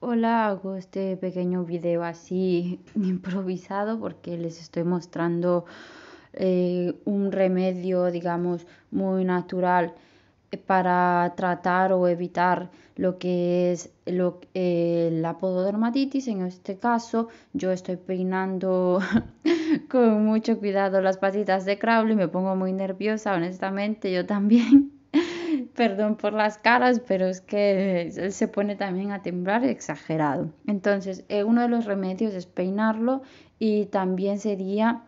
Hola, hago este pequeño video así improvisado porque les estoy mostrando eh, un remedio, digamos, muy natural eh, para tratar o evitar lo que es lo, eh, la pododermatitis. En este caso, yo estoy peinando con mucho cuidado las patitas de y me pongo muy nerviosa, honestamente, yo también perdón por las caras, pero es que eh, él se pone también a temblar exagerado. Entonces, eh, uno de los remedios es peinarlo y también sería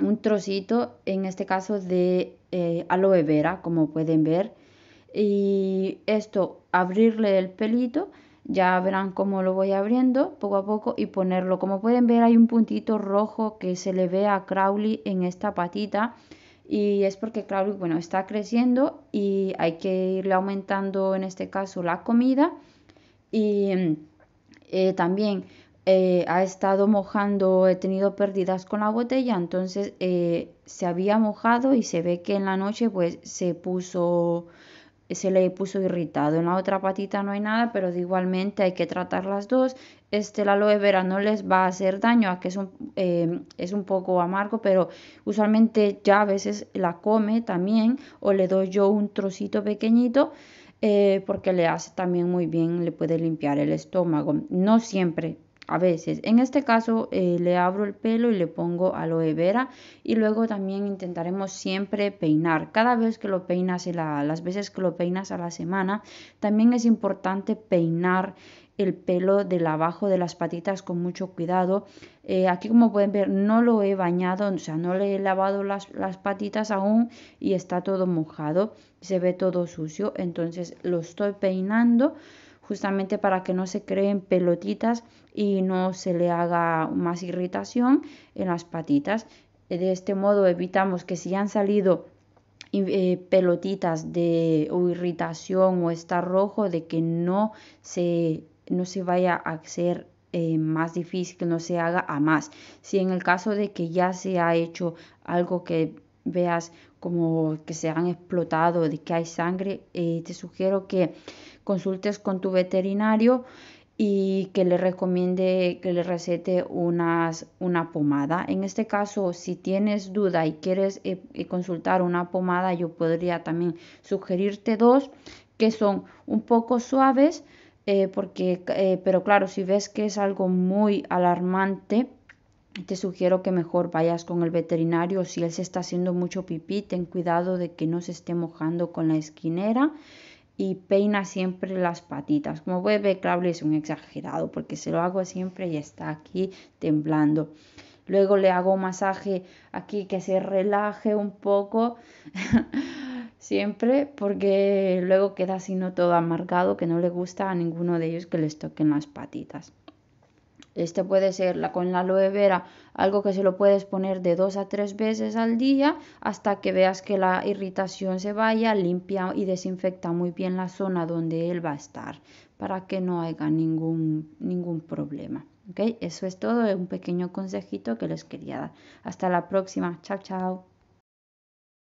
un trocito, en este caso de eh, aloe vera, como pueden ver. Y esto, abrirle el pelito, ya verán cómo lo voy abriendo poco a poco y ponerlo. Como pueden ver, hay un puntito rojo que se le ve a Crowley en esta patita y es porque, claro, bueno, está creciendo y hay que irle aumentando, en este caso, la comida. Y eh, también eh, ha estado mojando, he tenido pérdidas con la botella, entonces eh, se había mojado y se ve que en la noche pues se puso se le puso irritado. En la otra patita no hay nada, pero igualmente hay que tratar las dos. Este, la aloe vera no les va a hacer daño, a que es un, em, es un poco amargo, pero usualmente ya a veces la come también o le doy yo un trocito pequeñito. Eh, porque le hace también muy bien, le puede limpiar el estómago. No siempre, a veces. En este caso eh, le abro el pelo y le pongo aloe vera y luego también intentaremos siempre peinar. Cada vez que lo peinas y las veces que lo peinas a la semana, también es importante peinar el pelo del abajo de las patitas con mucho cuidado. Eh, aquí como pueden ver no lo he bañado, o sea, no le he lavado las, las patitas aún y está todo mojado, se ve todo sucio, entonces lo estoy peinando justamente para que no se creen pelotitas y no se le haga más irritación en las patitas. De este modo evitamos que si han salido eh, pelotitas de irritación o estar rojo, de que no se, no se vaya a hacer eh, más difícil, que no se haga a más. Si en el caso de que ya se ha hecho algo que veas como que se han explotado, de que hay sangre, eh, te sugiero que consultes con tu veterinario y que le recomiende que le recete unas, una pomada. En este caso, si tienes duda y quieres eh, eh, consultar una pomada, yo podría también sugerirte dos que son un poco suaves, eh, porque, pero claro, si ves que es algo muy alarmante, te sugiero que mejor vayas con el veterinario. Si él se está haciendo mucho pipí, ten cuidado de que no se esté mojando con la esquinera y peina siempre las patitas. Como puede ver, es un exagerado porque se lo hago siempre y está aquí temblando. Luego le hago masaje aquí que se relaje un poco siempre porque luego queda así no todo amargado que no le gusta a ninguno de ellos que les toquen las patitas. Este puede ser la, con la aloe vera, algo que se lo puedes poner de dos a tres veces al día hasta que veas que la irritación se vaya, limpia y desinfecta muy bien la zona donde él va a estar para que no haya ningún, ningún problema. ¿Okay? Eso es todo, un pequeño consejito que les quería dar. Hasta la próxima, chao chao.